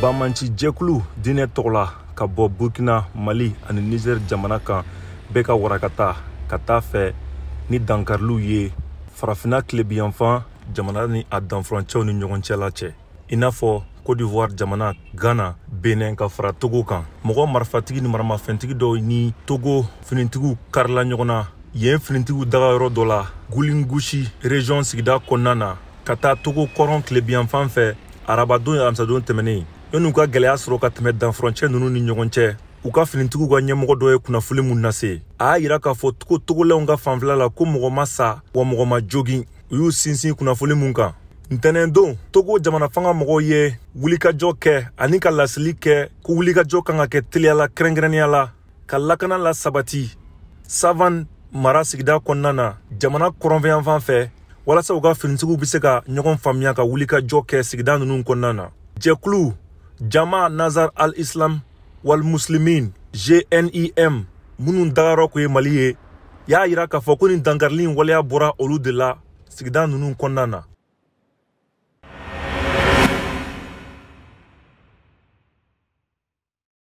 banbanci jɛkulu dinɛ tɔgɔ la ka bɔ burkina mali ani nizɛri jamana kan bɛɛ ka warakata ka taa fɛ ni dankariliw ye farafina kilebiyanfan jamana ni a danfurancɛw ni ɲɔgɔn cɛla cɛ i n'a fɔ cote d'ivoire jamana ghana benin ka fara togo kan mɔgɔ marifatigi ni maramafɛntigi dɔw ni togo finitigiw karila ɲɔgɔn na yen finitigiw dagayɔrɔ dɔ la gulingusi region sigida kɔnɔna na ka taa togo kɔrɔn kilebiyanfan fɛ arabadon ye amisadon tɛmɛnen yanni u ka gɛlɛya sɔrɔ ka tɛmɛ danfurancɛ nunu ni ɲɔgɔn cɛ u ka finitigiw ka ɲɛmɔgɔ dɔ ye kunnafoli mun nase a y'a yira k'a fɔ togo ka fanfila la ko mɔgɔ ma sa wa mɔgɔ ma jogin u y'u sinsin kunnafoli mun kan ntɛnɛndon togo jamana fanga mɔgɔw ye wulikajɔ kɛ ani ka lasili kɛ ko wulikajɔ kan ka kɛ teliyala kɛrɛnkɛrɛnnenya la ka lakana la sabati savan mara sigida kɔnɔna na jamana kɔrɔnfɛyanfan fɛ walasa u ka finitigiw be se ka ɲɔgɔn faamiya ka wulikajɔ kɛ sigida nunu kɔnɔna na jɛkulu Jama Nazar al-Islam wal-Muslimin GNIM minnu dagara kun ye Mali ye y'a yira k'a fɔ ko nin dankarili in olu de la sigida nunun kɔnɔna